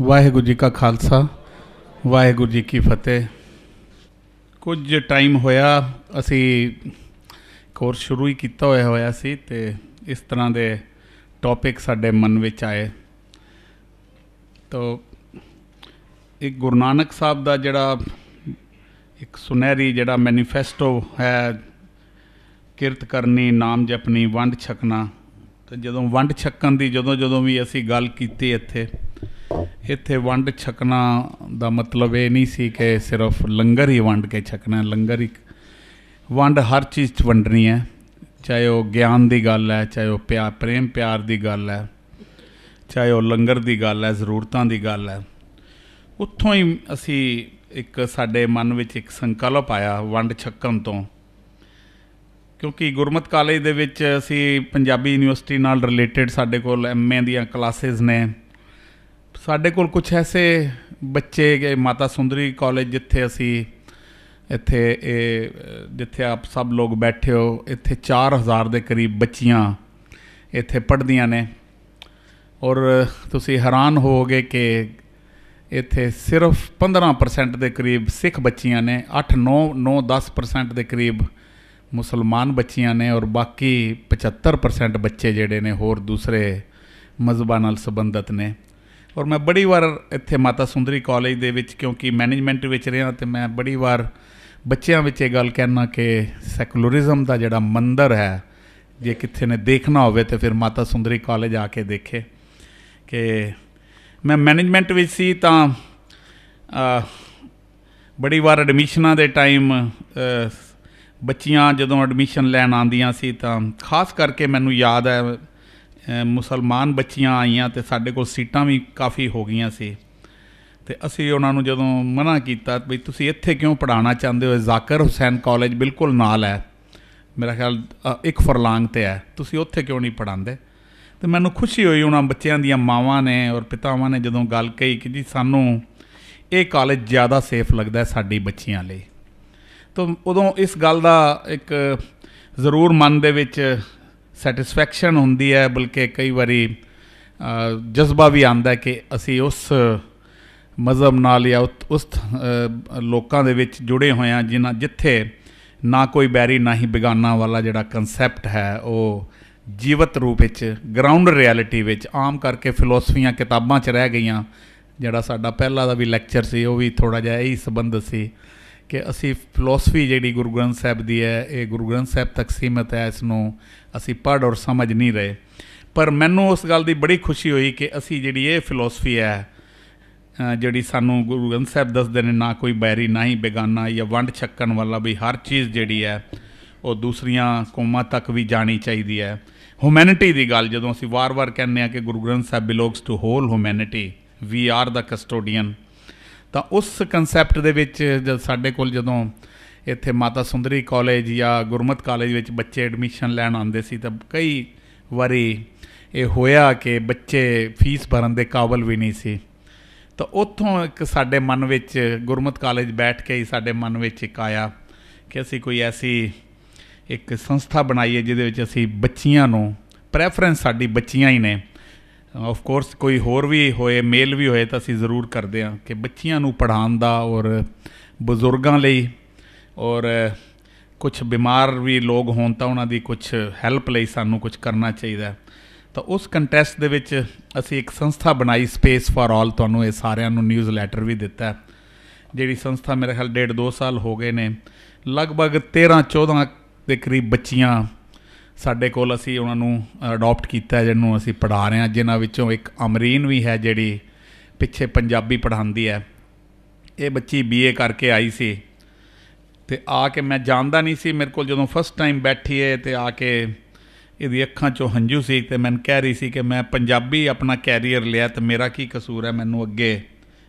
ਵਾਹਿਗੁਰੂ ਜੀ ਕਾ ਖਾਲਸਾ ਵਾਹਿਗੁਰੂ ਜੀ ਕੀ ਫਤਿਹ ਕੁਝ ਟਾਈਮ ਹੋਇਆ ਅਸੀਂ ਕੋਰਸ ਸ਼ੁਰੂ ਹੀ ਕੀਤਾ ਹੋਇਆ ਹੋਇਆ ਸੀ ਤੇ ਇਸ ਤਰ੍ਹਾਂ ਦੇ ਟੌਪਿਕ ਸਾਡੇ ਮਨ ਵਿੱਚ ਆਏ ਤੋ ਇੱਕ ਗੁਰੂ ਨਾਨਕ ਸਾਹਿਬ ਦਾ ਜਿਹੜਾ ਇੱਕ ਸੁਨਹਿਰੀ ਜਿਹੜਾ ਮੈਨੀਫੈਸਟੋ ਹੈ ਕਿਰਤ ਕਰਨੀ ਨਾਮ ਜਪਣੀ ਵੰਡ ਛਕਣਾ ਤੇ ਜਦੋਂ ਵੰਡ ਛਕਣ ਦੀ ਜਦੋਂ ਜਦੋਂ ਵੀ ਅਸੀਂ ਗੱਲ ਕੀਤੀ ਇੱਥੇ ਇੱਥੇ ਵੰਡ ਛਕਣਾ ਦਾ ਮਤਲਬ ਇਹ ਨਹੀਂ ਸੀ ਕਿ ਸਿਰਫ ਲੰਗਰ ਹੀ ਵੰਡ ਕੇ ਛਕਣਾ ਲੰਗਰ ਹੀ ਵੰਡ ਹਰ ਚੀਜ਼ 'ਚ ਵੰਡਣੀ ਹੈ ਚਾਹੇ ਉਹ ਗਿਆਨ ਦੀ ਗੱਲ ਹੈ ਚਾਹੇ ਉਹ ਪਿਆਰ ਪ੍ਰੇਮ ਪਿਆਰ ਦੀ ਗੱਲ ਹੈ ਚਾਹੇ ਉਹ ਲੰਗਰ ਦੀ ਗੱਲ ਹੈ ਜ਼ਰੂਰਤਾਂ ਦੀ ਗੱਲ ਹੈ ਉੱਥੋਂ ਹੀ ਅਸੀਂ ਇੱਕ ਸਾਡੇ ਮਨ ਵਿੱਚ ਇੱਕ ਸੰਕਲਪ ਆਇਆ ਵੰਡ ਛਕਣ ਤੋਂ ਕਿਉਂਕਿ ਗੁਰਮਤ ਕਾਲਜ ਦੇ ਵਿੱਚ ਅਸੀਂ ਪੰਜਾਬੀ ਯੂਨੀਵਰਸਿਟੀ ਨਾਲ ਰਿਲੇਟਡ ਸਾਡੇ ਕੋਲ ਐਮਏ ਦੀਆਂ ਕਲਾਸਿਸ ਨੇ ਸਾਡੇ ਕੋਲ ਕੁਝ ਐਸੇ ਬੱਚੇ ਗਏ ਮਾਤਾ ਸੁੰਦਰੀ ਕਾਲਜ ਜਿੱਥੇ ਅਸੀਂ ਇੱਥੇ ਇਹ ਜਿੱਥੇ ਆਪ ਸਭ ਲੋਕ ਬੈਠੇ ਹੋ ਇੱਥੇ 4000 ਦੇ ਕਰੀਬ ਬੱਚੀਆਂ ਇੱਥੇ ਪੜ੍ਹਦੀਆਂ ਨੇ ਔਰ ਤੁਸੀਂ ਹੈਰਾਨ ਹੋਗੇ ਕਿ ਇੱਥੇ ਸਿਰਫ 15% ਦੇ ਕਰੀਬ ਸਿੱਖ ਬੱਚੀਆਂ ਨੇ 8 9 9 10% ਦੇ ਕਰੀਬ ਮੁਸਲਮਾਨ ਬੱਚੀਆਂ ਨੇ ਔਰ ਬਾਕੀ 75% ਬੱਚੇ ਜਿਹੜੇ ਨੇ ਹੋਰ ਦੂਸਰੇ ਮਜ਼ਬਾਂ ਨਾਲ ਸੰਬੰਧਤ ਨੇ ਔਰ ਮੈਂ ਬੜੀ ਵਾਰ ਇੱਥੇ ਮਾਤਾ ਸੁੰਦਰੀ ਕਾਲਜ ਦੇ ਵਿੱਚ ਕਿਉਂਕਿ ਮੈਨੇਜਮੈਂਟ ਵਿੱਚ ਰਿਹਾ ਤੇ ਮੈਂ ਬੜੀ ਵਾਰ ਬੱਚਿਆਂ ਵਿੱਚ ਇਹ ਗੱਲ ਕਹਿਣਾ ਕਿ ਸੈਕੂਲਰਿਜ਼ਮ ਦਾ ਜਿਹੜਾ ਮੰਦਰ ਹੈ ਜੇ ਕਿੱਥੇ ਨੇ ਦੇਖਣਾ ਹੋਵੇ ਤੇ ਫਿਰ ਮਾਤਾ ਸੁੰਦਰੀ ਕਾਲਜ ਆ ਕੇ ਦੇਖੇ ਕਿ ਮੈਂ ਮੈਨੇਜਮੈਂਟ ਵਿੱਚ ਸੀ ਤਾਂ ਬੜੀ ਵਾਰ ਐਡਮਿਸ਼ਨਾਂ ਦੇ ਟਾਈਮ ਬੱਚੀਆਂ ਜਦੋਂ ਐਡਮਿਸ਼ਨ ਲੈਣ ਆਉਂਦੀਆਂ ਸੀ ਤਾਂ ਖਾਸ ਕਰਕੇ ਮੈਨੂੰ ਯਾਦ ਹੈ ਮੁਸਲਮਾਨ ਬੱਚੀਆਂ ਆਈਆਂ ਤੇ ਸਾਡੇ ਕੋਲ ਸੀਟਾਂ ਵੀ ਕਾਫੀ ਹੋ ਗਈਆਂ ਸੀ ਤੇ ਅਸੀਂ ਉਹਨਾਂ ਨੂੰ ਜਦੋਂ ਮਨਾ ਕੀਤਾ ਵੀ ਤੁਸੀਂ ਇੱਥੇ ਕਿਉਂ ਪੜਾਉਣਾ ਚਾਹੁੰਦੇ ਹੋ ਜ਼ਾਕਰ ਹੁਸੈਨ ਕਾਲਜ ਬਿਲਕੁਲ ਨਾਲ ਹੈ ਮੇਰਾ ਖਿਆਲ ਇੱਕ ਫਰਲਾਂਗ ਤੇ ਹੈ ਤੁਸੀਂ ਉੱਥੇ ਕਿਉਂ ਨਹੀਂ ਪੜਾਉਂਦੇ ਤੇ ਮੈਨੂੰ ਖੁਸ਼ੀ ਹੋਈ ਉਹਨਾਂ ਬੱਚਿਆਂ ਦੀਆਂ ਮਾਵਾਂ ਨੇ ਔਰ ਪਿਤਾਵਾਂ ਨੇ ਜਦੋਂ ਗੱਲ ਕਹੀ ਕਿ ਜੀ ਸਾਨੂੰ ਇਹ ਕਾਲਜ ਜ਼ਿਆਦਾ ਸੇਫ ਲੱਗਦਾ ਹੈ ਸਾਡੀ ਬੱਚੀਆਂ ਲਈ ਤਾਂ ਉਦੋਂ ਇਸ ਗੱਲ ਦਾ ਇੱਕ ਜ਼ਰੂਰ ਮਨ ਦੇ ਵਿੱਚ ਸੈਟੀਸਫੈਕਸ਼ਨ ਹੁੰਦੀ ਹੈ ਬਲਕਿ ਕਈ ਵਾਰੀ ਜਜ਼ਬਾ ਵੀ ਆਂਦਾ ਕਿ ਅਸੀਂ ਉਸ ਮਜ਼ਮ ਨਾਲ ਜਾਂ ਉਸ ਲੋਕਾਂ ਦੇ ਵਿੱਚ ਜੁੜੇ ਹੋਏ ਜਿਨ੍ਹਾਂ ਜਿੱਥੇ ਨਾ ਕੋਈ ਬੈਰੀ ਨਾ ਹੀ ਬਿਗਾਨਾ ਵਾਲਾ ਜਿਹੜਾ ਕਨਸੈਪਟ ਹੈ ਉਹ ਜੀਵਤ ਰੂਪ ਵਿੱਚ ਗਰਾਊਂਡ ਰਿਐਲਿਟੀ ਵਿੱਚ ਆਮ ਕਰਕੇ ਫਿਲਾਸਫੀਆਂ ਕਿਤਾਬਾਂ 'ਚ ਰਹਿ ਗਈਆਂ ਜਿਹੜਾ ਸਾਡਾ ਪਹਿਲਾ ਦਾ ਵੀ ਲੈਕਚਰ ਸੀ ਉਹ ਵੀ ਥੋੜਾ ਜਿਹਾ ਇਹੀ ਸੰਬੰਧ ਸੀ ਕਿ ਅਸੀਂ ਫਿਲਾਸਫੀ ਜਿਹੜੀ ਗੁਰੂ ਗ੍ਰੰਥ ਸਾਹਿਬ ਦੀ ਹੈ ਇਹ ਗੁਰੂ ਗ੍ਰੰਥ ਸਾਹਿਬ ਤੱਕ ਸੀਮਤ ਹੈ ਇਸ ਨੂੰ ਅਸੀਂ ਪੜ੍ਹ ਔਰ ਸਮਝ ਨਹੀਂ ਰਹੇ ਪਰ ਮੈਨੂੰ ਉਸ ਗੱਲ ਦੀ ਬੜੀ ਖੁਸ਼ੀ ਹੋਈ ਕਿ ਅਸੀਂ ਜਿਹੜੀ ਇਹ ਫਿਲਾਸਫੀ ਹੈ ਜਿਹੜੀ ਸਾਨੂੰ ਗੁਰੂ ਗ੍ਰੰਥ ਸਾਹਿਬ ਦੱਸਦੇ ਨੇ ਨਾ ਕੋਈ ਬੈਰੀ ਨਾ ਹੀ ਬੇਗਾਨਾ ਜਾਂ ਵੰਡ ਛੱਕਣ ਵਾਲਾ ਵੀ ਹਰ ਚੀਜ਼ ਜਿਹੜੀ ਹੈ ਉਹ ਦੂਸਰੀਆਂ ਕੌਮਾਂ ਤੱਕ ਵੀ ਜਾਣੀ ਚਾਹੀਦੀ ਹੈ ਹਿਊਮੈਨਿਟੀ ਦੀ ਗੱਲ ਜਦੋਂ ਅਸੀਂ ਵਾਰ-ਵਾਰ ਕਹਿੰਦੇ ਆ ਕਿ Guru Granth Sahib belongs to whole humanity we are the custodian ਤਾਂ ਉਸ ਕਨਸੈਪਟ ਦੇ ਵਿੱਚ ਸਾਡੇ ਕੋਲ ਜਦੋਂ ਇੱਥੇ ਮਾਤਾ ਸੁੰਦਰੀ ਕਾਲਜ ਜਾਂ ਗੁਰਮਤ ਕਾਲਜ ਵਿੱਚ ਬੱਚੇ ਐਡਮਿਸ਼ਨ ਲੈਣ ਆਉਂਦੇ ਸੀ ਤਾਂ ਕਈ ਵਾਰੀ ਇਹ ਹੋਇਆ ਕਿ ਬੱਚੇ ਫੀਸ ਭਰਨ ਦੇ ਕਾਬਲ ਵੀ ਨਹੀਂ ਸੀ ਤਾਂ ਉੱਥੋਂ ਇੱਕ ਸਾਡੇ ਮਨ ਵਿੱਚ ਗੁਰਮਤ ਕਾਲਜ ਬੈਠ ਕੇ ਹੀ ਸਾਡੇ ਮਨ ਵਿੱਚ ਇੱਕ ਆਇਆ ਕਿ ਅਸੀਂ ਕੋਈ ਐਸੀ ਇੱਕ ਸੰਸਥਾ ਬਣਾਈਏ ਜਿਹਦੇ ਵਿੱਚ ਅਸੀਂ ਬੱਚੀਆਂ ਨੂੰ ਪ੍ਰੈਫਰੈਂਸ ਸਾਡੀ ਬੱਚੀਆਂ ਹੀ ਨੇ ਆਫ ਕੋਰਸ ਕੋਈ ਹੋਰ ਵੀ ਹੋਏ ਮੇਲ ਵੀ ਹੋਏ ਤਾਂ ਅਸੀਂ ਜ਼ਰੂਰ ਕਰਦੇ ਹਾਂ ਕਿ ਬੱਚੀਆਂ ਨੂੰ ਪੜ੍ਹਾਉਣ ਦਾ ਔਰ ਬਜ਼ੁਰਗਾਂ ਲਈ ਔਰ ਕੁਝ ਬਿਮਾਰ ਵੀ ਲੋਕ ਹੋਣ ਤਾਂ ਉਹਨਾਂ ਦੀ ਕੁਝ ਹੈਲਪ ਲਈ ਸਾਨੂੰ ਕੁਝ ਕਰਨਾ ਚਾਹੀਦਾ ਤਾਂ ਉਸ ਕੰਟੈਸਟ ਦੇ ਵਿੱਚ ਅਸੀਂ ਇੱਕ ਸੰਸਥਾ ਬਣਾਈ ਸਪੇਸ ਫਾਰ ਆਲ ਤੁਹਾਨੂੰ ਇਹ ਸਾਰਿਆਂ ਨੂੰ ਨਿਊਜ਼ਲੈਟਰ ਵੀ ਦਿੱਤਾ ਜਿਹੜੀ ਸੰਸਥਾ ਮੇਰੇ ਖਿਆਲ 1.5 2 ਸਾਲ ਹੋ ਗਏ ਨੇ ਲਗਭਗ 13 14 ਦੇ ਕਰੀਬ ਬੱਚੀਆਂ ਸਾਡੇ ਕੋਲ ਅਸੀਂ ਉਹਨਾਂ ਨੂੰ ਅਡਾਪਟ ਕੀਤਾ ਜਿਹਨੂੰ ਅਸੀਂ ਪੜਾ ਰਹੇ ਹਾਂ ਜਿਨ੍ਹਾਂ ਵਿੱਚੋਂ ਇੱਕ ਅਮਰੀਨ ਵੀ ਹੈ ਜਿਹੜੀ ਪਿੱਛੇ ਪੰਜਾਬੀ ਪੜ੍ਹਾਉਂਦੀ ਹੈ ਇਹ ਬੱਚੀ ਬੀਏ ਕਰਕੇ ਆਈ ਸੀ ਤੇ ਆ ਕੇ ਮੈਂ ਜਾਣਦਾ ਨਹੀਂ ਸੀ ਮੇਰੇ ਕੋਲ ਜਦੋਂ ਫਸਟ ਟਾਈਮ ਬੈਠੀ ਹੈ ਤੇ ਆ ਕੇ ਇਹਦੀ ਅੱਖਾਂ 'ਚੋਂ ਹੰਝੂ ਸੀ ਤੇ ਮੈਂ ਕਹਿ ਰਹੀ ਸੀ ਕਿ ਮੈਂ ਪੰਜਾਬੀ ਆਪਣਾ ਕੈਰੀਅਰ ਲਿਆ ਤੇ ਮੇਰਾ ਕੀ ਕਸੂਰ ਹੈ ਮੈਨੂੰ ਅੱਗੇ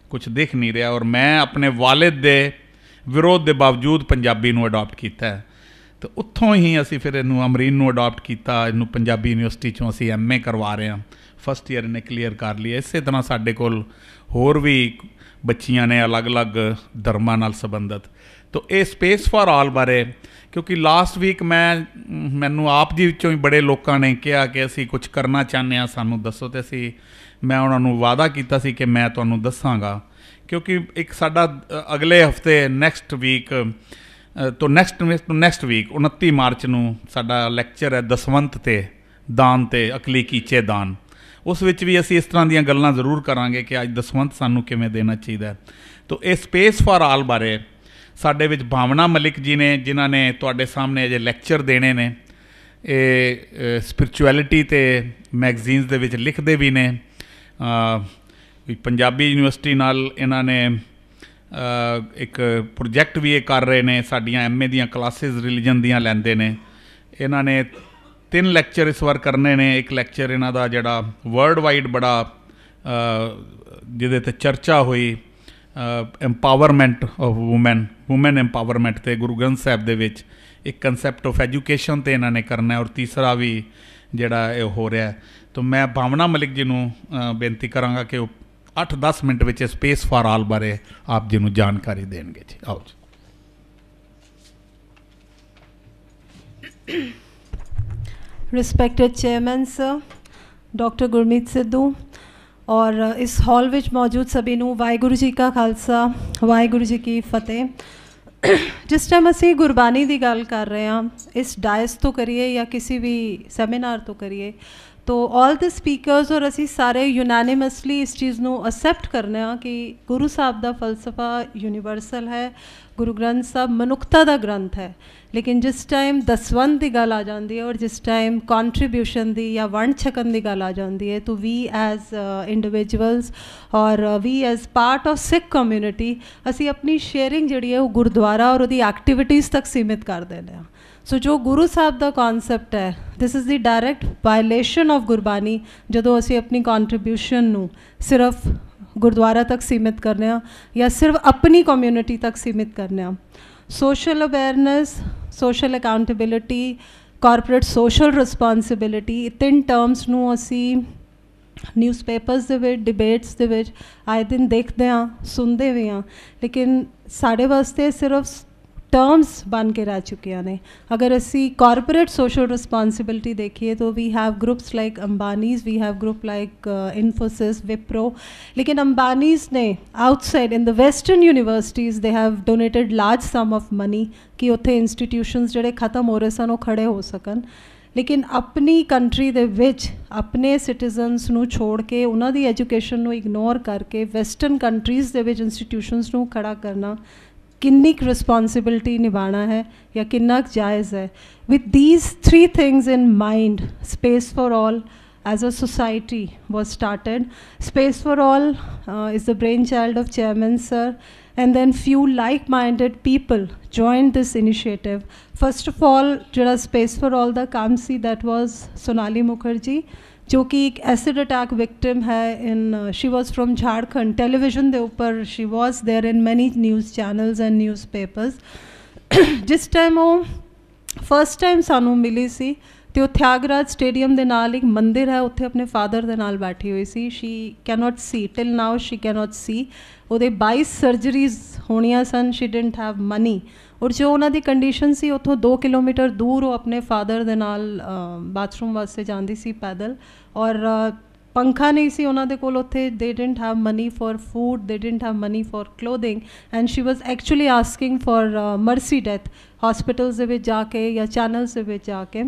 ਕੁਝ ਦਿਖ ਨਹੀਂ ਰਿਹਾ ਔਰ ਮੈਂ ਆਪਣੇ ਵਾਲਿਦ ਦੇ ਵਿਰੋਧ ਦੇ ਬਾਵਜੂਦ ਪੰਜਾਬੀ ਨੂੰ ਅਡਾਪਟ ਕੀਤਾ ਹੈ ਤੇ ਉੱਥੋਂ ਹੀ ਅਸੀਂ ਫਿਰ ਇਹਨੂੰ ਅਮਰੀਨ ਨੂੰ ਅਡਾਪਟ ਕੀਤਾ ਇਹਨੂੰ ਪੰਜਾਬੀ ਯੂਨੀਵਰਸਿਟੀ ਚੋਂ ਅਸੀਂ ਐਮਏ ਕਰਵਾ ਰਹੇ ਹਾਂ ਫਸਟ ਇਅਰ ਨੇ ਕਲੀਅਰ ਕਰ ਲਈ ਇਸੇ ਤਰ੍ਹਾਂ ਸਾਡੇ ਕੋਲ ਹੋਰ ਵੀ ਬੱਚੀਆਂ ਨੇ ਅਲੱਗ-ਅਲੱਗ ਧਰਮਾਂ ਨਾਲ ਸੰਬੰਧਤ ਤੋ ਇਹ ਸਪੇਸ ਫਾਰ ਆਲ ਬਾਰੇ ਕਿਉਂਕਿ ਲਾਸਟ ਵੀਕ ਮੈਂ ਮੈਨੂੰ ਆਪ ਜੀ ਵਿੱਚੋਂ ਹੀ ਬੜੇ ਲੋਕਾਂ ਨੇ ਕਿਹਾ ਕਿ ਅਸੀਂ ਕੁਝ ਕਰਨਾ ਚਾਹੁੰਦੇ ਆ ਸਾਨੂੰ ਦੱਸੋ ਤੇ ਅਸੀਂ ਮੈਂ ਉਹਨਾਂ ਨੂੰ ਵਾਅਦਾ ਕੀਤਾ ਸੀ ਕਿ ਮੈਂ ਤੁਹਾਨੂੰ ਦੱਸਾਂਗਾ ਕਿਉਂਕਿ ਇੱਕ ਸਾਡਾ ਅਗਲੇ ਹਫਤੇ ਨੈਕਸਟ ਵੀਕ ਤੋਂ ਨੈਕਸਟ ਤੋਂ ਨੈਕਸਟ ਵੀਕ 29 ਮਾਰਚ ਨੂੰ ਸਾਡਾ ਲੈਕਚਰ ਹੈ ਦਸਵੰਤ ਤੇ ਦਾਨ ਤੇ ਅਕਲੀ ਕੀਚੇ ਦਾਨ ਉਸ ਵਿੱਚ ਵੀ ਅਸੀਂ ਇਸ ਤਰ੍ਹਾਂ ਦੀਆਂ ਗੱਲਾਂ ਜ਼ਰੂਰ ਕਰਾਂਗੇ ਕਿ ਅੱਜ ਦਸਵੰਤ ਸਾਨੂੰ ਕਿਵੇਂ ਦੇਣਾ ਚਾਹੀਦਾ ਹੈ ਤੋਂ ਇਹ ਸਪੇਸ ਫਾਰ ਆਲ ਬਾਰੇ ਸਾਡੇ ਵਿੱਚ ਭਾਵਨਾ ਮਲਿਕ ਜੀ ਨੇ ਜਿਨ੍ਹਾਂ ਨੇ ਤੁਹਾਡੇ ਸਾਹਮਣੇ ਅਜੇ ਲੈਕਚਰ ਦੇਣੇ ਨੇ ਇਹ ਸਪਿਰਚੁਅਲਿਟੀ ਤੇ ਮੈਗਜ਼ੀਨਸ ਦੇ ਵਿੱਚ ਲਿਖਦੇ ਵੀ ਨੇ ਪੰਜਾਬੀ ਯੂਨੀਵਰਸਿਟੀ ਨਾਲ ਇਹਨਾਂ ਨੇ ਇੱਕ ਪ੍ਰੋਜੈਕਟ ਵੀ ਇਹ ਕਰ ਰਹੇ ਨੇ ਸਾਡੀਆਂ ਐਮਏ ਦੀਆਂ ਕਲਾਸਿਸ ਰਿਲੀਜੀਅਨ ਦੀਆਂ ਲੈਂਦੇ ਨੇ ਇਹਨਾਂ ਨੇ ਤਿੰਨ ਲੈਕਚਰ ਇਸ ਵਾਰ ਕਰਨੇ ਨੇ ਇੱਕ ਲੈਕਚਰ ਇਹਨਾਂ ਦਾ ਜਿਹੜਾ ਵਰਲਡ ਵਾਈਡ ਬੜਾ ਜਿਹਦੇ ਤੇ ਚਰਚਾ ਹੋਈ empowerment of woman woman empowerment ਤੇ ਗੁਰੂ ਗ੍ਰੰਥ ਸਾਹਿਬ ਦੇ ਵਿੱਚ ਇੱਕ ਕਨਸੈਪਟ ਆਫ ਐਜੂਕੇਸ਼ਨ ਤੇ ਇਹਨਾਂ ਨੇ ਕਰਨਾ ਹੈ ਔਰ ਤੀਸਰਾ ਵੀ ਜਿਹੜਾ ਇਹ ਹੋ ਰਿਹਾ ਹੈ ਤਾਂ ਮੈਂ ਭਾਵਨਾ ਮਲਿਕ ਜੀ ਨੂੰ ਬੇਨਤੀ ਕਰਾਂਗਾ ਕਿ ਉਹ 8-10 ਮਿੰਟ ਵਿੱਚ ਸਪੇਸ ਫਾਰ ਆਲ ਬਾਰੇ ਆਪ ਜੀ ਨੂੰ ਜਾਣਕਾਰੀ ਦੇਣਗੇ ਜੀ ਆਓ ਜੀ respected chairman sir doctor Gurmeet Sidhu ਔਰ ਇਸ ਹਾਲ ਵਿੱਚ ਮੌਜੂਦ ਸਭੀ ਨੂੰ ਵਾਹਿਗੁਰੂ ਜੀ ਕਾ ਖਾਲਸਾ ਵਾਹਿਗੁਰੂ ਜੀ ਕੀ ਫਤਿਹ ਜਿਸ ਟਾਈਮ ਅਸੀਂ ਗੁਰਬਾਣੀ ਦੀ ਗੱਲ ਕਰ ਰਹੇ ਹਾਂ ਇਸ ਡਾਇਸ ਤੋਂ ਕਰੀਏ ਜਾਂ ਕਿਸੇ ਵੀ ਸੈਮੀਨਾਰ ਤੋਂ ਕਰੀਏ ਤੋ ਆਲ ਦ ਸਪੀਕਰਸ ਔਰ ਅਸੀਂ ਸਾਰੇ ਯੂਨਾਨਿਮਸਲੀ ਇਸ ਚੀਜ਼ ਨੂੰ ਅਸੈਪਟ ਕਰਨੇ ਆ ਕਿ ਗੁਰੂ ਸਾਹਿਬ ਦਾ ਫਲਸਫਾ ਯੂਨੀਵਰਸਲ ਹੈ ਗੁਰੂ ਗ੍ਰੰਥ ਸਾਹਿਬ ਮਨੁੱਖਤਾ ਦਾ ਗ੍ਰੰਥ ਹੈ ਲੇਕਿਨ ਜਿਸ ਟਾਈਮ ਦਸਵੰਦ ਦੀ ਗੱਲ ਆ ਜਾਂਦੀ ਹੈ ਔਰ ਜਿਸ ਟਾਈਮ ਕੰਟਰੀਬਿਊਸ਼ਨ ਦੀ ਜਾਂ ਵੰਡ ਛਕਣ ਦੀ ਗੱਲ ਆ ਜਾਂਦੀ ਹੈ ਤੋ ਵੀ ਐਜ਼ ਇੰਡੀਵਿਜੂਅਲਸ ਔਰ we as part of Sikh community ਅਸੀਂ ਆਪਣੀ ਸ਼ੇਅਰਿੰਗ ਜਿਹੜੀ ਹੈ ਉਹ ਗੁਰਦੁਆਰਾ ਔਰ ਉਹਦੀ ਐਕਟੀਵਿਟੀਆਂ ਤੱਕ ਸੀਮਿਤ ਕਰ ਦਿੰਦੇ ਆ ਸੋ ਜੋ ਗੁਰੂ ਸਾਹਿਬ ਦਾ ਕਨਸੈਪਟ ਹੈ this is the direct violation of Gurbani ਜਦੋਂ ਅਸੀਂ ਆਪਣੀ ਕੰਟਰੀਬਿਊਸ਼ਨ ਨੂੰ ਸਿਰਫ ਗੁਰਦੁਆਰਾ ਤੱਕ ਸੀਮਿਤ ਕਰਨੇ ਆ ਜਾਂ ਸਿਰਫ ਆਪਣੀ ਕਮਿਊਨਿਟੀ ਤੱਕ ਸੀਮਿਤ ਕਰਨੇ ਆ social awareness social accountability corporate social responsibility ਤਿੰਨ ਟਰਮਸ ਨੂੰ ਅਸੀਂ ਨਿਊਜ਼ਪੇਪਰਸ ਦੇ ਵਿੱਚ ਡਿਬੇਟਸ ਦੇ ਵਿੱਚ ਆਏ ਦਿਨ ਦੇਖਦੇ ਆ ਸੁਣਦੇ ਵੀ ਆ ਲੇਕਿਨ ਸਾਡੇ ਵਾਸਤੇ ਸਿਰਫ ਟਰਮਸ ਬਣ ਕੇ ਰਹਿ ਚੁੱਕੀਆਂ ਨੇ ਅਗਰ ਅਸੀਂ ਕਾਰਪੋਰੇਟ ਸੋਸ਼ਲ ਰਿਸਪੌਂਸਿਬਿਲਟੀ ਦੇਖੀਏ ਤਾਂ we have groups like Ambanis we have group like Infosys Wipro ਲੇਕਿਨ ਅੰਬਾਨੀਜ਼ ਨੇ outside in the western universities they have donated large sum of money ਕਿ ਉੱਥੇ ਇੰਸਟੀਟਿਊਸ਼ਨਸ ਜਿਹੜੇ ਖਤਮ ਹੋ ਰਹੇ ਸਨ ਉਹ ਖੜੇ ਹੋ ਸਕਣ ਲੇਕਿਨ ਆਪਣੀ ਕੰਟਰੀ ਦੇ ਵਿੱਚ ਆਪਣੇ ਸਿਟੀਜ਼ਨਸ ਨੂੰ ਛੋੜ ਕੇ ਉਹਨਾਂ ਦੀ ਐਜੂਕੇਸ਼ਨ ਨੂੰ ਇਗਨੋਰ ਕਰਕੇ ਵੈਸਟਰਨ ਕੰਟਰੀਜ਼ ਦੇ ਵਿੱਚ ਇੰਸਟੀਟਿਊਸ਼ਨਸ ਨੂੰ ਖੜਾ ਕਰਨਾ ਕਿੰਨੀ ਕੁ ਰਿਸਪੌਂਸਿਬਿਲਟੀ ਨਿਭਾਣਾ ਹੈ ਜਾਂ ਕਿੰਨਾ ਕੁ ਜਾਇਜ਼ ਹੈ with these three things in mind space for all as a society was started. Space for All uh, is the brainchild of Chairman Sir, and then few like-minded people joined this initiative. First of all, Jura Space for All, the Kamsi that was Sonali Mukherjee. ਜੋ ਕਿ ਇੱਕ acid attack victim ਹੈ in she was from Jharkhand television ਦੇ ਉੱਪਰ she was there in many news channels and newspapers ਜਿਸ time ਉਹ first time ਸਾਨੂੰ ਮਿਲੀ ਸੀ ਤੇ ਉਹ ਥਿਆਗਰਾਜ ਸਟੇਡੀਅਮ ਦੇ ਨਾਲ ਇੱਕ ਮੰਦਿਰ ਹੈ ਉੱਥੇ ਆਪਣੇ ਫਾਦਰ ਦੇ ਨਾਲ ਬੈਠੀ ਹੋਈ ਸੀ she cannot see till now she cannot see ਉਹਦੇ 22 ਸਰਜਰੀਜ਼ ਹੋਣੀਆਂ ਸਨ ਸ਼ੀ ਡਿਡਨਟ ਹੈਵ ਮਨੀ ਔਰ ਜੋ ਉਹਨਾਂ ਦੀ ਕੰਡੀਸ਼ਨ ਸੀ ਉਥੋਂ 2 ਕਿਲੋਮੀਟਰ ਦੂਰ ਉਹ ਆਪਣੇ ਫਾਦਰ ਦੇ ਨਾਲ ਬਾਥਰੂਮ ਵਾਸਤੇ ਜਾਂਦੀ ਸੀ ਪੈਦਲ ਔਰ ਪੰਖਾ ਨਹੀਂ ਸੀ ਉਹਨਾਂ ਦੇ ਕੋਲ ਉੱਥੇ they didn't have money for food they didn't have money for clothing and she was actually asking for mercy death hospitals ਦੇ ਵਿੱਚ ਜਾ ਕੇ ਜਾਂ ਚੈਨਲਸ ਦੇ ਵਿੱਚ ਜਾ ਕੇ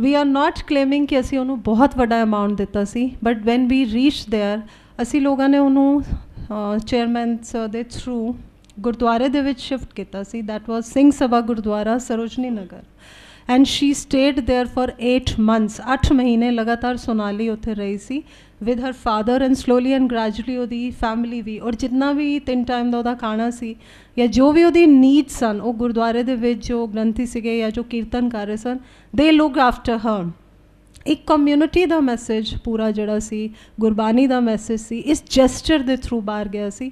ਵੀ ਆਰ ਨਾਟ ਕਲੇਮਿੰਗ ਕਿ ਅਸੀਂ ਉਹਨੂੰ ਬਹੁਤ ਵੱਡਾ ਅਮਾਉਂਟ ਦਿੱਤਾ ਸੀ but when we reach there ਅਸੀਂ ਲੋਕਾਂ ਨੇ ਉਹਨੂੰ ਚੇਅਰਮੈਨ ਸਰ ਦੇ ਥਰੂ ਗੁਰਦੁਆਰੇ ਦੇ ਵਿੱਚ ਸ਼ਿਫਟ ਕੀਤਾ ਸੀ that was Singh Sabha Gurdwara Sarojini Nagar and she stayed there for 8 months 8 ਮਹੀਨੇ ਲਗਾਤਾਰ ਸੋਨਾਲੀ ਉੱਥੇ ਰਹੀ ਸੀ with her father and slowly and gradually ਉਹਦੀ ਫੈਮਿਲੀ ਵੀ ਔਰ ਜਿੰਨਾ ਵੀ ਤਿੰਨ ਟਾਈਮ ਦਾ ਉਹਦਾ ਖਾਣਾ ਸੀ ਜਾਂ ਜੋ ਵੀ ਉਹਦੀ ਨੀਡ ਸਨ ਉਹ ਗੁਰਦੁਆਰੇ ਦੇ ਵਿੱਚ ਜੋ ਗ੍ਰੰਥੀ ਸੀਗੇ ਜਾਂ ਜੋ ਕੀਰਤਨ ਕਰ ਰਹੇ ਸਨ ਦੇ ਲੁੱਕ ਆਫਟਰ ਹਰ ਇੱਕ ਕਮਿਊਨਿਟੀ ਦਾ ਮੈਸੇਜ ਪੂਰਾ ਜਿਹੜਾ ਸੀ ਗੁਰਬਾਣੀ ਦਾ ਮੈਸੇਜ ਸੀ ਇਸ ਜੈਸਚਰ ਦੇ ਥਰੂ ਬਾਹਰ ਗਿਆ ਸੀ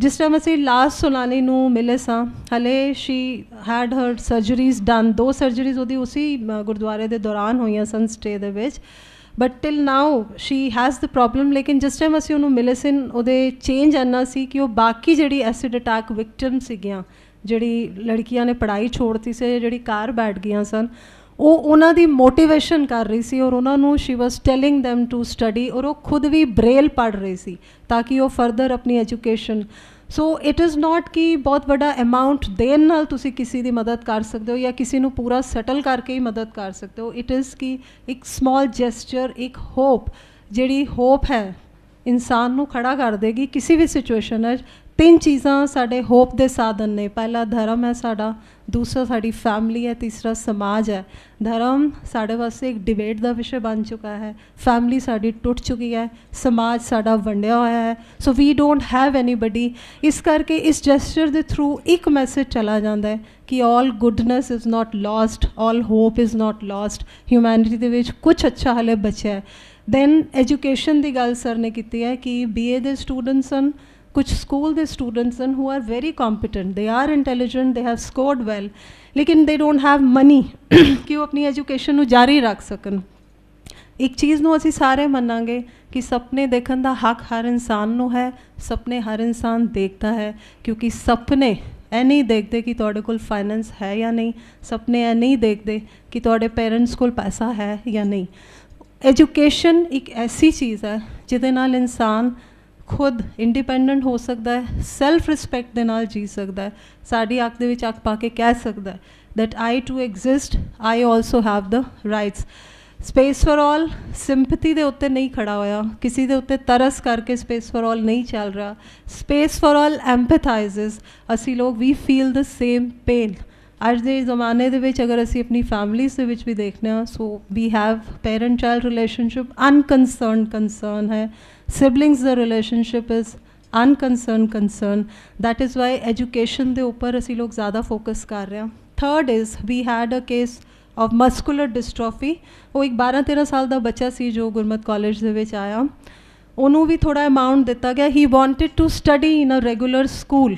ਜਿਸ ਟਾਈਮ ਅਸੀਂ ਲਾਸਟ ਸੋਲਾਨੀ ਨੂੰ ਮਿਲੇ ਸਾਂ ਹਲੇ she had her surgeries done ਦੋ ਸਰਜਰੀਜ਼ ਉਹਦੀ ਉਸੇ ਗੁਰਦੁਆਰੇ ਦੇ ਦੌਰਾਨ ਹੋਈਆਂ ਸਨ ਸਟੇ ਦੇ ਵਿੱਚ but till now she has the problem ਲੇਕਿਨ ਜਿਸ ਟਾਈਮ ਅਸੀਂ ਉਹਨੂੰ ਮਿਲੇ ਸਨ ਉਹਦੇ ਚੇਂਜ ਆਨਾ ਸੀ ਕਿ ਉਹ ਬਾਕੀ ਜਿਹੜੀ ਐਸਿਡ ਅਟੈਕ ਵਿਕਟਿਮ ਸੀਗੀਆਂ ਜਿਹੜੀ ਲੜਕੀਆਂ ਨੇ ਪੜਾਈ ਛੋੜਤੀ ਸੀ ਜਿਹੜੀ ਕਾਰ ਬੈਠ ਗਈਆਂ ਸਨ ਉਹ ਉਹਨਾਂ ਦੀ ਮੋਟੀਵੇਸ਼ਨ ਕਰ ਰਹੀ ਸੀ ਔਰ ਉਹਨਾਂ ਨੂੰ she was telling them to study ਔਰ ਉਹ ਖੁਦ ਵੀ ਬ੍ਰੇਲ ਪੜ ਰਹੀ ਸੀ ਤਾਂ ਕਿ ਉਹ ਫਰਦਰ ਆਪਣੀ education so it is not ਕਿ ਬਹੁਤ ਵੱਡਾ ਅਮਾਉਂਟ ਦੇਨ ਨਾਲ ਤੁਸੀਂ ਕਿਸੇ ਦੀ ਮਦਦ ਕਰ ਸਕਦੇ ਹੋ ਜਾਂ ਕਿਸੇ ਨੂੰ ਪੂਰਾ ਸੈਟਲ ਕਰਕੇ ਹੀ ਮਦਦ ਕਰ ਸਕਦੇ ਹੋ ਇਟ ਇਜ਼ ਕਿ ਇੱਕ ਸਮਾਲ ਜੈਸਚਰ ਇੱਕ ਹੋਪ ਜਿਹੜੀ ਹੋਪ ਹੈ ਇਨਸਾਨ ਨੂੰ ਖੜਾ ਕਰ ਦੇਗੀ ਕਿਸੇ ਵੀ ਸਿਚੁਏਸ਼ਨ ਵਿੱਚ ਤਿੰਨ ਚੀਜ਼ਾਂ ਸਾਡੇ ਹੋਪ ਦੇ ਸਾਧਨ ਨੇ ਪਹਿਲਾ ਧਰਮ ਹੈ ਸਾਡਾ ਦੂਸਰਾ ਸਾਡੀ ਫੈਮਿਲੀ ਹੈ ਤੀਸਰਾ ਸਮਾਜ ਹੈ ਧਰਮ ਸਾਡੇ ਵਾਸਤੇ ਇੱਕ ਡਿਬੇਟ ਦਾ ਵਿਸ਼ਾ ਬਣ ਚੁੱਕਾ ਹੈ ਫੈਮਿਲੀ ਸਾਡੀ ਟੁੱਟ ਚੁੱਕੀ ਹੈ ਸਮਾਜ ਸਾਡਾ ਵੰਡਿਆ ਹੋਇਆ ਹੈ so we don't have anybody ਇਸ ਕਰਕੇ ਇਸ ਜੈਸਚਰ ਦੇ ਥਰੂ ਇੱਕ ਮੈਸੇਜ ਚਲਾ ਜਾਂਦਾ ਹੈ ਕਿ all goodness is not lost all hope is not lost humanity ਦੇ ਵਿੱਚ ਕੁਝ ਅੱਛਾ ਹਲੇ ਬਚਿਆ ਹੈ ਦੈਨ ਐਜੂਕੇਸ਼ਨ ਦੀ ਗੱਲ ਸਰ ਨੇ ਕੀਤੀ ਹੈ ਕਿ ਬੀਏ ਦੇ ਸਟੂਡੈਂਟਸ ਹਨ ਕੁਝ ਸਕੂਲ ਦੇ ਸਟੂਡੈਂਟਸ ਹਨ who are very competent they are intelligent they have scored well ਲੇਕਿਨ ਦੇ ਡੋਨਟ ਹੈਵ ਮਨੀ ਕਿ ਉਹ ਆਪਣੀ ਐਜੂਕੇਸ਼ਨ ਨੂੰ ਜਾਰੀ ਰੱਖ ਸਕਣ ਇੱਕ ਚੀਜ਼ ਨੂੰ ਅਸੀਂ ਸਾਰੇ ਮੰਨਾਂਗੇ ਕਿ ਸੁਪਨੇ ਦੇਖਣ ਦਾ ਹੱਕ ਹਰ ਇਨਸਾਨ ਨੂੰ ਹੈ ਸੁਪਨੇ ਹਰ ਇਨਸਾਨ ਦੇਖਦਾ ਹੈ ਕਿਉਂਕਿ ਸੁਪਨੇ ਐ ਨਹੀਂ ਦੇਖਦੇ ਕਿ ਤੁਹਾਡੇ ਕੋਲ ਫਾਈਨੈਂਸ ਹੈ ਜਾਂ ਨਹੀਂ ਸੁਪਨੇ ਐ ਨਹੀਂ ਦੇਖਦੇ ਕਿ ਤੁਹਾਡੇ ਪੇਰੈਂਟਸ ਕੋਲ ਪੈਸਾ ਹੈ ਜਾਂ ਨਹੀਂ ਐਜੂਕੇਸ਼ਨ ਇੱਕ ਐਸੀ ਚੀਜ਼ ਹੈ ਜਿਹਦੇ ਨਾਲ ਇਨਸਾਨ ਖੁਦ ਇੰਡੀਪੈਂਡੈਂਟ ਹੋ ਸਕਦਾ ਹੈ ਸੈਲਫ ਰਿਸਪੈਕਟ ਦੇ ਨਾਲ ਜੀ ਸਕਦਾ ਹੈ ਸਾਡੀ ਅੱਖ ਦੇ ਵਿੱਚ ਅੱਖ ਪਾ ਕੇ ਕਹਿ ਸਕਦਾ ਹੈ that I too exist, I also have the rights. Space for all sympathy ਦੇ ਉੱਤੇ ਨਹੀਂ ਖੜਾ ਹੋਇਆ ਕਿਸੇ ਦੇ ਉੱਤੇ ਤਰਸ ਕਰਕੇ ਸਪੇਸ ਫॉर ਆਲ ਨਹੀਂ ਚੱਲ ਰਿਹਾ ਸਪੇਸ ਫॉर ਆਲ ਐਮਪੈਥਾਈਜ਼ਸ ਅਸੀਂ ਲੋਕ ਵੀ ਫੀਲ ਦ ਸੇਮ ਪੇਨ ਅੱਜ ਦੇ ਜ਼ਮਾਨੇ ਦੇ ਵਿੱਚ ਅਗਰ ਅਸੀਂ ਆਪਣੀ ਫੈਮਲੀਜ਼ ਦੇ ਵਿੱਚ ਵੀ ਦੇਖਣਾ so we have parent child relationship unconcern concern ਹੈ ਸਿਬਲਿੰਗਸ ਦਾ relationship is unconcern concern that is why education ਦੇ ਉੱਪਰ ਅਸੀਂ ਲੋਕ ਜ਼ਿਆਦਾ ਫੋਕਸ ਕਰ ਰਹੇ ਹਾਂ third is we had a case of muscular dystrophy ਉਹ ਇੱਕ 12 13 ਸਾਲ ਦਾ ਬੱਚਾ ਸੀ ਜੋ ਗੁਰਮਤ ਕਾਲਜ ਦੇ ਵਿੱਚ ਆਇਆ ਉਹਨੂੰ ਵੀ ਥੋੜਾ ਅਮਾਉਂਟ ਦਿੱਤਾ ਗਿਆ he wanted to study in a regular school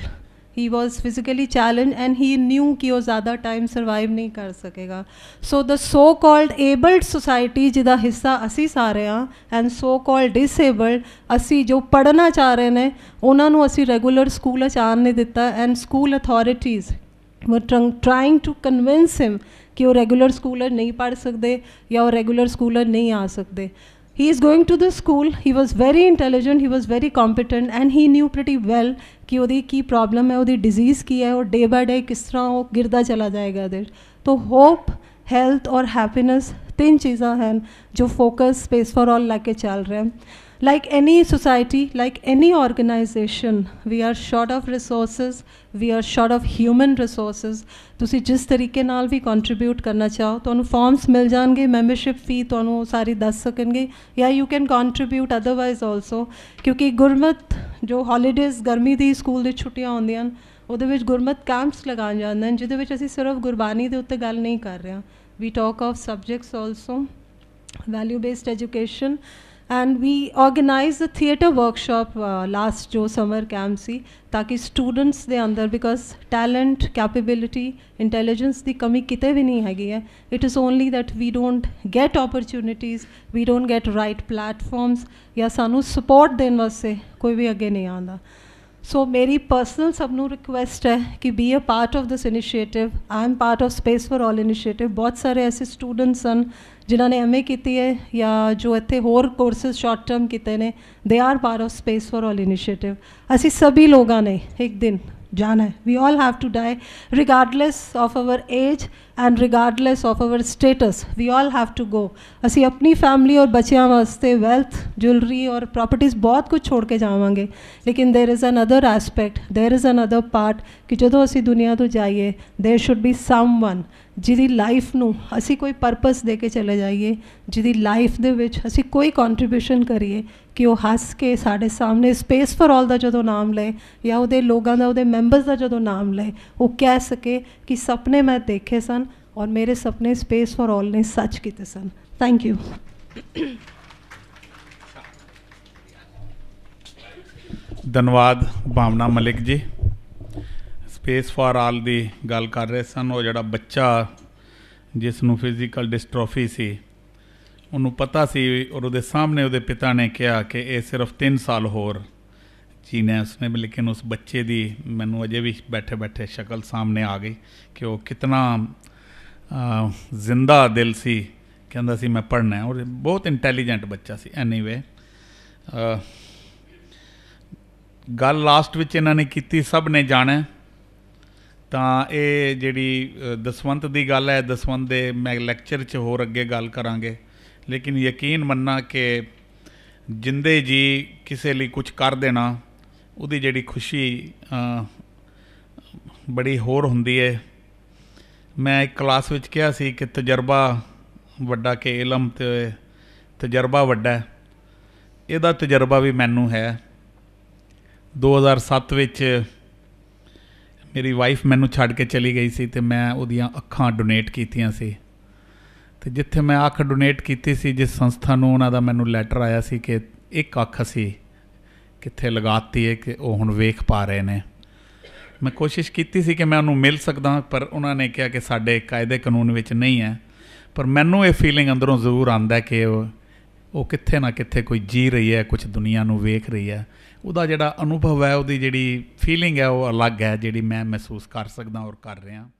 he was physically challenge and he knew कि वो ज़्यादा टाइम ਸਰਵਾਈਵ ਨਹੀਂ ਕਰ ਸਕੇਗਾ so the so called abled society ਜਿਹਦਾ ਹਿੱਸਾ ਅਸੀਂ ਸਾਰੇ ਆ ਐਂਡ ਸੋ ਕਾਲਡ ਡਿਸੇਬਲਡ ਅਸੀਂ ਜੋ ਪੜਨਾ ਚਾਹ ਰਹੇ ਨੇ ਉਹਨਾਂ ਨੂੰ ਅਸੀਂ ਰੈਗੂਲਰ ਸਕੂਲ ਚ ਆਣ ਨਹੀਂ ਦਿੱਤਾ and school authorities were trying to convince him ਕਿ ਉਹ ਰੈਗੂਲਰ ਸਕੂਲਰ ਨਹੀਂ ਪੜ ਸਕਦੇ ਜਾਂ ਉਹ ਰੈਗੂਲਰ ਸਕੂਲਰ ਨਹੀਂ ਆ ਸਕਦੇ he is going to the school he was very intelligent he was very competent and he knew pretty well कि वो की प्रॉब्लम है वो डिजीज़ की है और डे बाय डे किस तरह वो गिरदा चला जाएगा देर तो होप हेल्थ और हैप्पीनेस तीन चीज़ें हैं जो फोकस स्पेस फॉर ऑल लेके chal rahe hain like any society, like any organization, we are short of resources, we are short of human resources. ਤੁਸੀਂ ਜਿਸ ਤਰੀਕੇ ਨਾਲ ਵੀ ਕੰਟਰੀਬਿਊਟ ਕਰਨਾ ਚਾਹੋ ਤੁਹਾਨੂੰ ਫਾਰਮਸ ਮਿਲ ਜਾਣਗੇ ਮੈਂਬਰਸ਼ਿਪ ਫੀ ਤੁਹਾਨੂੰ ਸਾਰੀ ਦੱਸ ਸਕਣਗੇ ਯਾ you can contribute otherwise also ਕਿਉਂਕਿ ਗੁਰਮਤ ਜੋ ਹੌਲੀਡੇਜ਼ ਗਰਮੀ ਦੀ ਸਕੂਲ ਦੀ ਛੁੱਟੀਆਂ ਹੁੰਦੀਆਂ ਉਹਦੇ ਵਿੱਚ ਗੁਰਮਤ ਕੈਂਪਸ ਲਗਾਏ ਜਾਂਦੇ ਹਨ ਜਿਹਦੇ ਵਿੱਚ ਅਸੀਂ ਸਿਰਫ ਗੁਰਬਾਣੀ ਦੇ ਉੱਤੇ ਗੱਲ ਨਹੀਂ ਕਰ ਰਹੇ ਹਾਂ we talk of subjects also value based education and we organized the theater workshop uh, last jo summer camp ਸੀ ਤਾਂ ਕਿ ਸਟੂਡੈਂਟਸ ਦੇ ਅੰਦਰ ਬਿਕਾਜ਼ ਟੈਲੈਂਟ ਕੈਪੇਬਿਲਿਟੀ ਇੰਟੈਲੀਜੈਂਸ ਦੀ ਕਮੀ ਕਿਤੇ ਵੀ ਨਹੀਂ ਹੈਗੀ ਹੈ it is only that we don't get opportunities we don't get right platforms ਜਾਂ ਸਾਨੂੰ ਸਪੋਰਟ ਦੇਣ ਵਾਸਤੇ ਕੋਈ ਵੀ ਅੱਗੇ ਨਹੀਂ ਆਉਂਦਾ ਸੋ ਮੇਰੀ ਪਰਸਨਲ ਸਭ ਨੂੰ ਰਿਕੁਐਸਟ ਹੈ ਕਿ be a part of this initiative I am part of space for all initiative ਬਹੁਤ ਸਾਰੇ ਐਸੇ ਸਟੂਡੈਂਟਸ ਹਨ ਜਿਨ੍ਹਾਂ ਨੇ ਐਮਏ ਕੀਤੀ ਹੈ ਜਾਂ ਜੋ ਇੱਥੇ ਹੋਰ ਕੋਰਸਸ ਸ਼ਾਰਟ ਟਰਮ ਕੀਤੇ ਨੇ they are part of space for all initiative ਅਸੀਂ ਸਭੀ ਲੋਕਾਂ ਨੇ ਇੱਕ ਦਿਨ जाना है we all have to die regardless of our age and regardless of our status we all have to go असी अपनी फैमिली और बच्चों वास्ते वेल्थ ज्वेलरी और प्रॉपर्टीज बहुत कुछ छोड़ के जावे लेकिन there is another aspect there is another part ਕਿ ਜਦੋਂ ਅਸੀਂ ਦੁਨੀਆ ਤੋਂ ਜਾਈਏ देयर शुड ਬੀ ਸਮਵਨ ਜਿਹਦੀ ਲਾਈਫ ਨੂੰ ਅਸੀਂ ਕੋਈ ਪਰਪਸ ਦੇ ਕੇ ਚਲੇ ਜਾਈਏ ਜਿਹਦੀ ਲਾਈਫ ਦੇ ਵਿੱਚ ਅਸੀਂ ਕੋਈ ਕੰਟਰੀਬਿਊਸ਼ਨ ਕਰੀਏ ਕਿ ਉਹ ਹੱਸ ਕੇ ਸਾਡੇ ਸਾਹਮਣੇ ਸਪੇਸ ਫॉर ਆਲ ਦਾ ਜਦੋਂ ਨਾਮ ਲਏ ਜਾਂ ਉਹਦੇ ਲੋਕਾਂ ਦਾ ਉਹਦੇ ਮੈਂਬਰਸ ਦਾ ਜਦੋਂ ਨਾਮ ਲਏ ਉਹ ਕਹਿ ਸਕੇ ਕਿ ਸੁਪਨੇ ਮੈਂ ਦੇਖੇ ਸਨ ਔਰ ਮੇਰੇ ਸੁਪਨੇ ਸਪੇਸ ਫॉर ਆਲ ਨੇ ਸੱਚ ਕੀਤੇ ਸਨ ਥੈਂਕ ਯੂ ਧੰਨਵਾਦ ਭਾਵਨਾ ਮਲਿਕ ਜੀ ਸਪੇਸ ਫਾਰ ਆਲ ਦੀ ਗੱਲ ਕਰ ਰਹੇ ਸਨ ਉਹ ਜਿਹੜਾ ਬੱਚਾ ਜਿਸ ਨੂੰ ਫਿਜ਼ੀਕਲ ਡਿਸਟ੍ਰੋਫੀ ਸੀ ਉਹਨੂੰ ਪਤਾ ਸੀ ਔਰ ਉਹਦੇ ਸਾਹਮਣੇ ਉਹਦੇ ਪਿਤਾ ਨੇ ਕਿਹਾ ਕਿ ਇਹ ਸਿਰਫ 3 ਸਾਲ ਹੋਰ ਜੀਨੇ ਉਸਨੇ ਵੀ ਲੇਕਿਨ ਉਸ ਬੱਚੇ ਦੀ ਮੈਨੂੰ ਅਜੇ ਵੀ ਬੈਠੇ ਬੈਠੇ ਸ਼ਕਲ ਸਾਹਮਣੇ ਆ ਗਈ ਕਿ ਉਹ ਕਿਤਨਾ ਜ਼ਿੰਦਾ ਦਿਲ ਸੀ ਕਹਿੰਦਾ ਸੀ ਮੈਂ ਪੜਨਾ ਔਰ ਬਹੁਤ ਇੰਟੈਲੀਜੈਂਟ ਬੱਚਾ ਸੀ ਐਨੀਵੇ ਗੱਲ ਲਾਸਟ ਵਿੱਚ ਇਹਨਾਂ ਨੇ ਕੀਤੀ ਸਭ ਨੇ ਜਾਣਿਆ ਤਾਂ ਇਹ ਜਿਹੜੀ ਦਸਵੰਤ ਦੀ ਗੱਲ ਹੈ ਦਸਵੰਤ ਦੇ ਮੈਂ ਲੈਕਚਰ 'ਚ ਹੋਰ ਅੱਗੇ ਗੱਲ ਕਰਾਂਗੇ ਲੇਕਿਨ ਯਕੀਨ ਮੰਨਣਾ ਕਿ ਜਿੰਦੇ ਜੀ ਕਿਸੇ ਲਈ ਕੁਝ ਕਰ ਦੇਣਾ ਉਹਦੀ ਜਿਹੜੀ ਖੁਸ਼ੀ ਬੜੀ ਹੋਰ ਹੁੰਦੀ ਹੈ ਮੈਂ ਇੱਕ ਕਲਾਸ ਵਿੱਚ ਕਿਹਾ ਸੀ ਕਿ ਤਜਰਬਾ ਵੱਡਾ ਕਿ ਇਲਮ ਤੇ ਤਜਰਬਾ ਵੱਡਾ ਇਹਦਾ ਤਜਰਬਾ ਵੀ ਮੈਨੂੰ ਹੈ 2007 ਵਿੱਚ ਮੇਰੀ ਵਾਈਫ ਮੈਨੂੰ ਛੱਡ ਕੇ ਚਲੀ ਗਈ ਸੀ ਤੇ ਮੈਂ ਉਹਦੀਆਂ ਅੱਖਾਂ ਡੋਨੇਟ ਕੀਤੀਆਂ ਸੀ ਤੇ ਜਿੱਥੇ ਮੈਂ ਅੱਖ ਡੋਨੇਟ ਕੀਤੀ ਸੀ ਜਿਸ ਸੰਸਥਾ ਨੂੰ ਉਹਨਾਂ ਦਾ ਮੈਨੂੰ ਲੈਟਰ ਆਇਆ ਸੀ ਕਿ ਇੱਕ ਅੱਖ ਸੀ ਕਿੱਥੇ ਲਗਾਤੀ ਹੈ ਕਿ ਉਹ ਹੁਣ ਵੇਖ ਪਾ ਰਹੇ ਨੇ ਮੈਂ ਕੋਸ਼ਿਸ਼ ਕੀਤੀ ਸੀ ਕਿ ਮੈਂ ਉਹਨੂੰ ਮਿਲ ਸਕਦਾ ਪਰ ਉਹਨਾਂ ਨੇ ਕਿਹਾ ਕਿ ਸਾਡੇ ਕਾਇਦੇ ਕਾਨੂੰਨ ਵਿੱਚ ਨਹੀਂ ਹੈ ਪਰ ਮੈਨੂੰ ਇਹ ਫੀਲਿੰਗ ਅੰਦਰੋਂ ਜ਼ਰੂਰ ਆਂਦਾ ਕਿ ਉਹ ਕਿੱਥੇ ਨਾ ਕਿੱਥੇ ਕੋਈ ਜੀ ਰਹੀ ਹੈ ਕੁਝ ਦੁਨੀਆ ਨੂੰ ਵੇਖ ਰਹੀ ਹੈ ਉਹਦਾ ਜਿਹੜਾ ਅਨੁਭਵ ਹੈ ਉਹਦੀ ਜਿਹੜੀ ਫੀਲਿੰਗ ਹੈ ਉਹ ਅਲੱਗ ਹੈ ਜਿਹੜੀ ਮੈਂ ਮਹਿਸੂਸ ਕਰ ਸਕਦਾ ਔਰ ਕਰ ਰਿਹਾ